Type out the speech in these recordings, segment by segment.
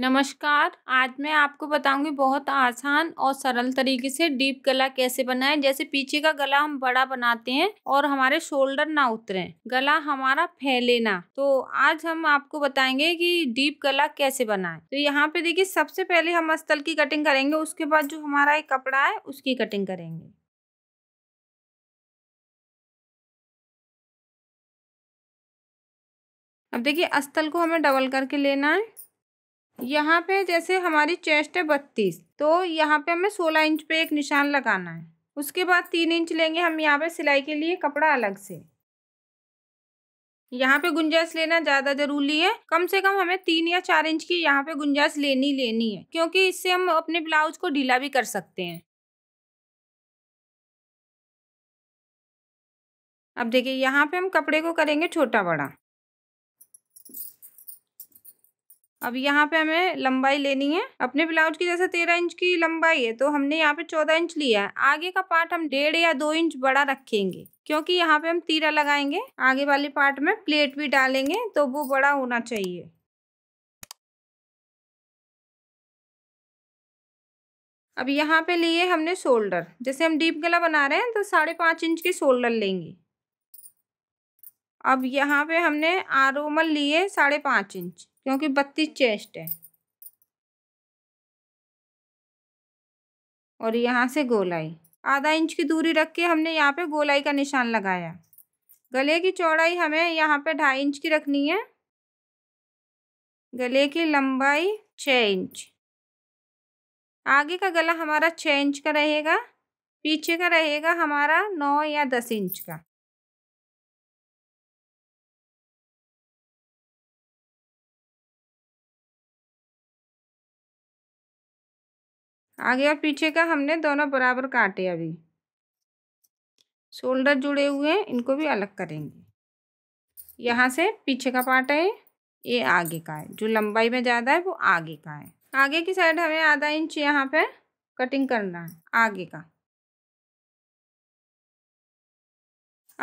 नमस्कार आज मैं आपको बताऊंगी बहुत आसान और सरल तरीके से डीप गला कैसे बनाएं जैसे पीछे का गला हम बड़ा बनाते हैं और हमारे शोल्डर ना उतरे गला हमारा फैले ना तो आज हम आपको बताएंगे कि डीप गला कैसे बनाएं तो यहाँ पे देखिए सबसे पहले हम अस्तल की कटिंग करेंगे उसके बाद जो हमारा एक कपड़ा है उसकी कटिंग करेंगे अब देखिए अस्तल को हमें डबल करके लेना है यहाँ पे जैसे हमारी चेस्ट है बत्तीस तो यहाँ पे हमें सोलह इंच पे एक निशान लगाना है उसके बाद तीन इंच लेंगे हम यहाँ पे सिलाई के लिए कपड़ा अलग से यहाँ पे गुंजाइश लेना ज़्यादा ज़रूरी है कम से कम हमें तीन या चार इंच की यहाँ पे गुंजाइश लेनी लेनी है क्योंकि इससे हम अपने ब्लाउज को ढीला भी कर सकते हैं अब देखिए यहाँ पे हम कपड़े को करेंगे छोटा बड़ा अब यहाँ पे हमें लंबाई लेनी है अपने ब्लाउज की जैसे तेरह इंच की लंबाई है तो हमने यहाँ पे चौदह इंच लिया है आगे का पार्ट हम डेढ़ या दो इंच बड़ा रखेंगे क्योंकि यहाँ पे हम तीरा लगाएंगे आगे वाले पार्ट में प्लेट भी डालेंगे तो वो बड़ा होना चाहिए अब यहाँ पे लिए हमने शोल्डर जैसे हम डीप गला बना रहे हैं तो साढ़े पाँच इंच की शोल्डर लेंगे अब यहाँ पे हमने आरोमल लिए साढ़े पाँच इंच क्योंकि बत्तीस चेस्ट है और यहाँ से गोलाई आधा इंच की दूरी रख के हमने यहाँ पे गोलाई का निशान लगाया गले की चौड़ाई हमें यहाँ पे ढाई इंच की रखनी है गले की लंबाई छः इंच आगे का गला हमारा छः इंच का रहेगा पीछे का रहेगा हमारा नौ या दस इंच का आगे और पीछे का हमने दोनों बराबर काटे अभी शोल्डर जुड़े हुए हैं इनको भी अलग करेंगे यहाँ से पीछे का पार्ट है ये आगे का है जो लंबाई में ज़्यादा है वो आगे का है आगे की साइड हमें आधा इंच यहाँ पे कटिंग करना है आगे का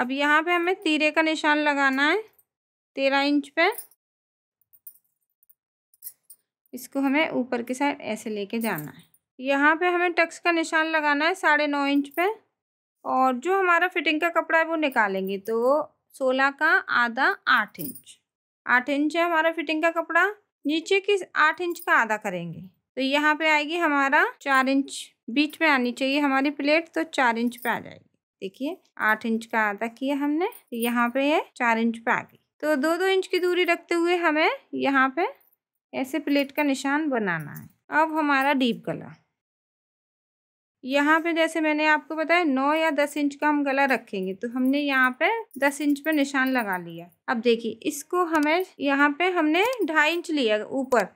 अब यहाँ पे हमें तीरे का निशान लगाना है तेरह इंच पे इसको हमें ऊपर की साइड ऐसे लेके जाना है यहाँ पे हमें टक्स का निशान लगाना है साढ़े नौ इंच पे और जो हमारा फिटिंग का कपड़ा है वो निकालेंगे तो सोलह का आधा आठ इंच आठ इंच है हमारा फिटिंग का कपड़ा नीचे की आठ इंच का आधा करेंगे तो यहाँ पे आएगी हमारा चार इंच बीच में आनी चाहिए हमारी प्लेट तो चार इंच पे आ जाएगी देखिए आठ इंच का आधा किया हमने तो यहाँ पे है चार इंच पे आ गई तो दो दो इंच की दूरी रखते हुए हमें यहाँ पे ऐसे प्लेट का निशान बनाना है अब हमारा डीप गला यहाँ पे जैसे मैंने आपको बताया नौ या दस इंच का हम गला रखेंगे तो हमने यहाँ पे दस इंच पे निशान लगा लिया अब देखिए इसको हमें यहाँ पे हमने ढाई इंच लिया ऊपर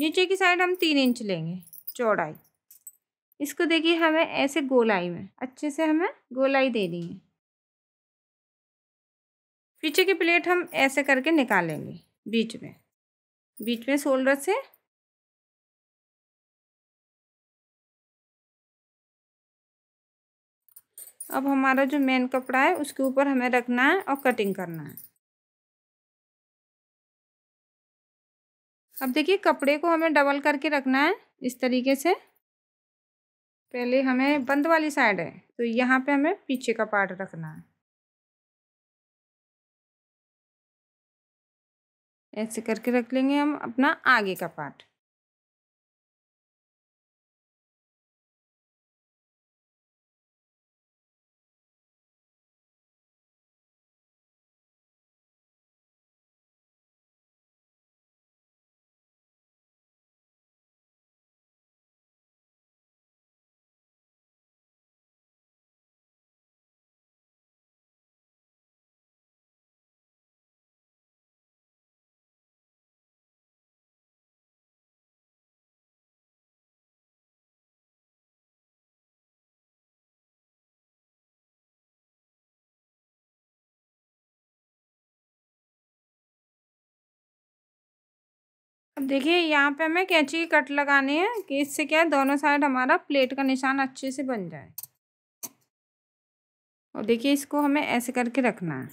नीचे की साइड हम तीन इंच लेंगे चौड़ाई इसको देखिए हमें ऐसे गोलाई में अच्छे से हमें गोलाई देनी है पीछे की प्लेट हम ऐसे करके निकालेंगे बीच में बीच में शोल्डर से अब हमारा जो मेन कपड़ा है उसके ऊपर हमें रखना है और कटिंग करना है अब देखिए कपड़े को हमें डबल करके रखना है इस तरीके से पहले हमें बंद वाली साइड है तो यहाँ पे हमें पीछे का पार्ट रखना है ऐसे करके रख लेंगे हम अपना आगे का पार्ट अब देखिए यहाँ पे हमें कैंची की कट लगानी है कि इससे क्या है दोनों साइड हमारा प्लेट का निशान अच्छे से बन जाए और देखिए इसको हमें ऐसे करके रखना है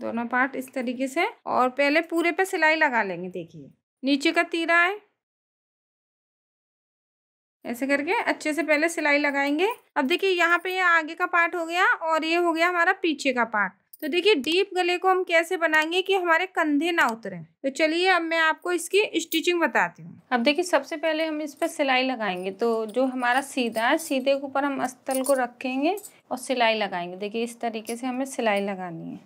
दोनों पार्ट इस तरीके से और पहले पूरे पे सिलाई लगा लेंगे देखिए नीचे का तीरा है ऐसे करके अच्छे से पहले सिलाई लगाएंगे अब देखिए यहाँ पे ये यह आगे का पार्ट हो गया और ये हो गया हमारा पीछे का पार्ट तो देखिए डीप गले को हम कैसे बनाएंगे कि हमारे कंधे ना उतरे तो चलिए अब मैं आपको इसकी स्टिचिंग बताती हूँ अब देखिए सबसे पहले हम इस पर सिलाई लगाएंगे तो जो हमारा सीधा है सीधे के ऊपर हम अस्तल को रखेंगे और सिलाई लगाएंगे देखिए इस तरीके से हमें सिलाई लगानी है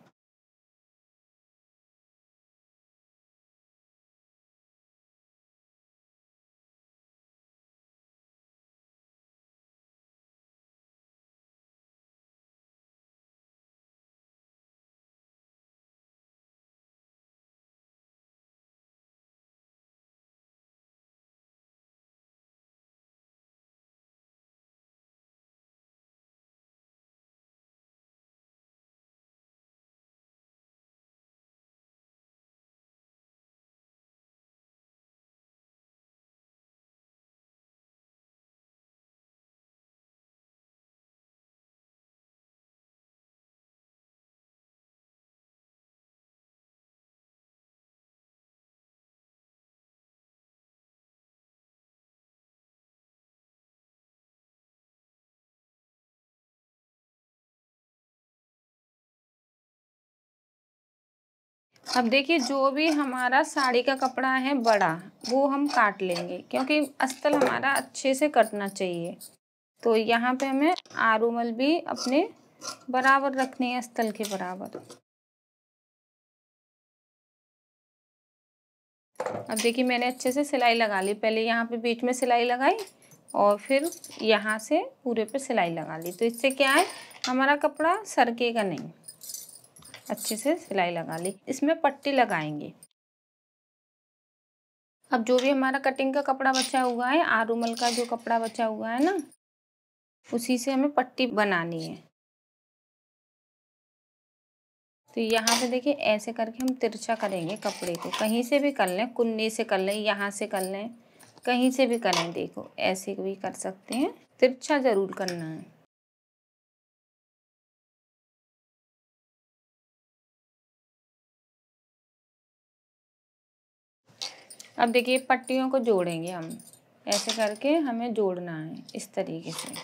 अब देखिए जो भी हमारा साड़ी का कपड़ा है बड़ा वो हम काट लेंगे क्योंकि अस्तल हमारा अच्छे से कटना चाहिए तो यहाँ पे हमें आरूमल भी अपने बराबर रखने हैं अस्तल के बराबर अब देखिए मैंने अच्छे से सिलाई लगा ली पहले यहाँ पे बीच में सिलाई लगाई और फिर यहाँ से पूरे पे सिलाई लगा ली तो इससे क्या है हमारा कपड़ा सरकेगा नहीं अच्छे से सिलाई लगा ली इसमें पट्टी लगाएंगे अब जो भी हमारा कटिंग का कपड़ा बचा हुआ है आरूमल का जो कपड़ा बचा हुआ है ना उसी से हमें पट्टी बनानी है तो यहाँ से देखिए ऐसे करके हम तिरछा करेंगे कपड़े को कहीं से भी कर लें कुन्ने से कर लें यहाँ से कर लें कहीं से भी करें देखो ऐसे भी कर सकते हैं तिरछा ज़रूर करना है अब देखिए पट्टियों को जोड़ेंगे हम ऐसे करके हमें जोड़ना है इस तरीके से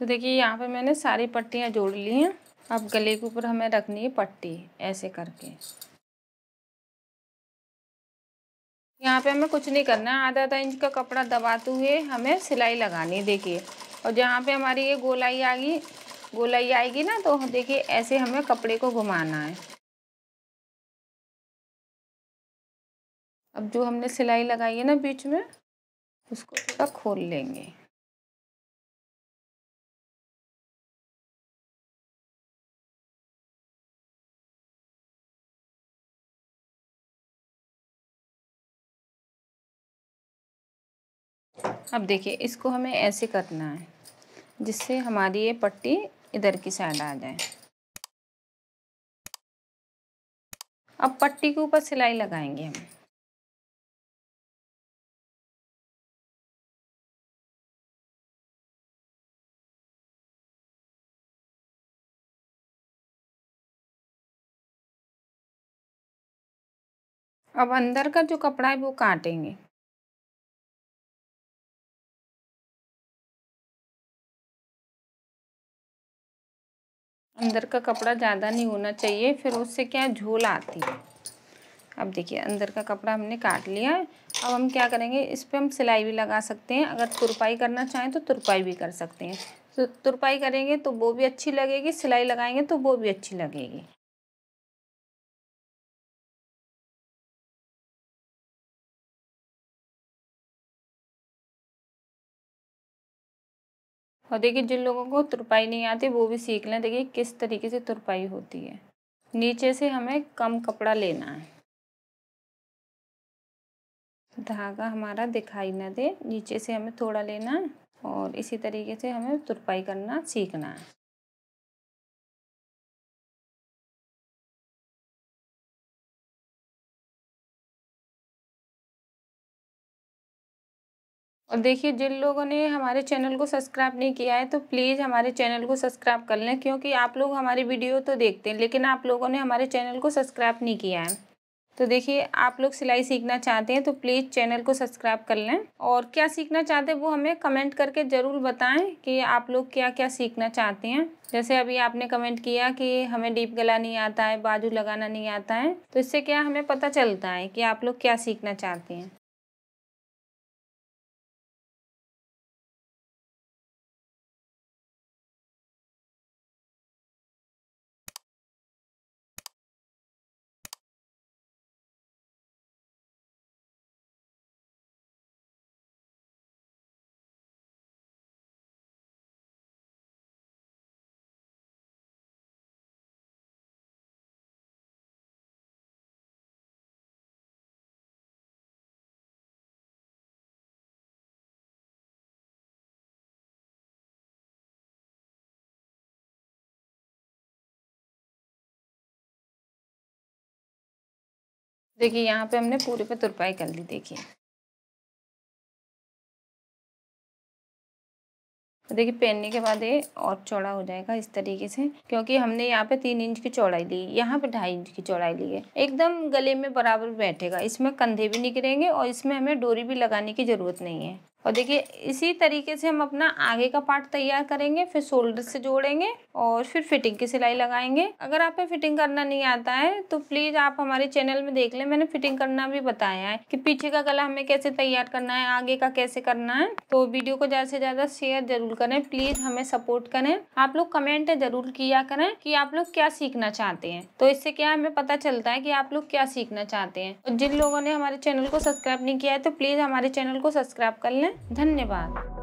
तो देखिए यहाँ पे मैंने सारी पट्टियाँ जोड़ ली हैं अब गले के ऊपर हमें रखनी है पट्टी ऐसे करके यहाँ पे हमें कुछ नहीं करना है आधा आधा इंच का कपड़ा दबाते हुए हमें सिलाई लगानी है देखिए और जहाँ पे हमारी ये गोलाई आएगी गोलाई आएगी ना तो देखिए ऐसे हमें कपड़े को घुमाना है अब जो हमने सिलाई लगाई है ना बीच में उसको थोड़ा खोल लेंगे अब देखिए इसको हमें ऐसे करना है जिससे हमारी ये पट्टी इधर की साइड आ जाए अब पट्टी के ऊपर सिलाई लगाएंगे हम अब अंदर का जो कपड़ा है वो काटेंगे अंदर का कपड़ा ज़्यादा नहीं होना चाहिए फिर उससे क्या झोल आती है अब देखिए अंदर का कपड़ा हमने काट लिया है अब हम क्या करेंगे इस पर हम सिलाई भी लगा सकते हैं अगर तुरपाई करना चाहें तो तुरपाई भी कर सकते हैं तो तुरपाई करेंगे तो वो भी अच्छी लगेगी सिलाई लगाएंगे तो वो भी अच्छी लगेगी और देखिए जिन लोगों को तुरपाई नहीं आती वो भी सीख लें देखिए किस तरीके से तुरपाई होती है नीचे से हमें कम कपड़ा लेना है धागा हमारा दिखाई ना दे नीचे से हमें थोड़ा लेना है और इसी तरीके से हमें तुरपाई करना सीखना है और देखिए जिन लोगों ने हमारे चैनल को सब्सक्राइब नहीं किया है तो प्लीज़ हमारे चैनल को सब्सक्राइब कर लें क्योंकि आप लोग हमारी वीडियो तो देखते हैं लेकिन आप लोगों ने हमारे चैनल को सब्सक्राइब नहीं किया है तो देखिए आप लोग सिलाई सीखना चाहते हैं तो प्लीज़ चैनल को सब्सक्राइब कर लें और क्या सीखना चाहते हैं वो हमें कमेंट करके ज़रूर बताएं कि आप लोग क्या क्या सीखना चाहते हैं जैसे अभी आपने कमेंट किया कि हमें डीप गला नहीं आता है बाजू लगाना नहीं आता है तो इससे क्या हमें पता चलता है कि आप लोग क्या सीखना चाहते हैं देखिए यहाँ पे हमने पूरे पे तुरपाई कर ली देखिए तो देखिए पहनने के बाद ये और चौड़ा हो जाएगा इस तरीके से क्योंकि हमने यहाँ पे तीन इंच की चौड़ाई ली यहाँ पे ढाई इंच की चौड़ाई ली है एकदम गले में बराबर बैठेगा इसमें कंधे भी निकलेंगे और इसमें हमें डोरी भी लगाने की ज़रूरत नहीं है और देखिए इसी तरीके से हम अपना आगे का पार्ट तैयार करेंगे फिर शोल्डर से जोड़ेंगे और फिर फिटिंग की सिलाई लगाएंगे अगर आप फिटिंग करना नहीं आता है तो प्लीज़ आप हमारे चैनल में देख लें मैंने फिटिंग करना भी बताया है कि पीछे का गला हमें कैसे तैयार करना है आगे का कैसे करना है तो वीडियो को ज़्यादा से ज़्यादा शेयर जरूर करें प्लीज़ हमें सपोर्ट करें आप लोग कमेंट जरूर किया करें कि आप लोग क्या सीखना चाहते हैं तो इससे क्या हमें पता चलता है कि आप लोग क्या सीखना चाहते हैं और जिन लोगों ने हमारे चैनल को सब्सक्राइब नहीं किया है तो प्लीज़ हमारे चैनल को सब्सक्राइब कर लें धन्यवाद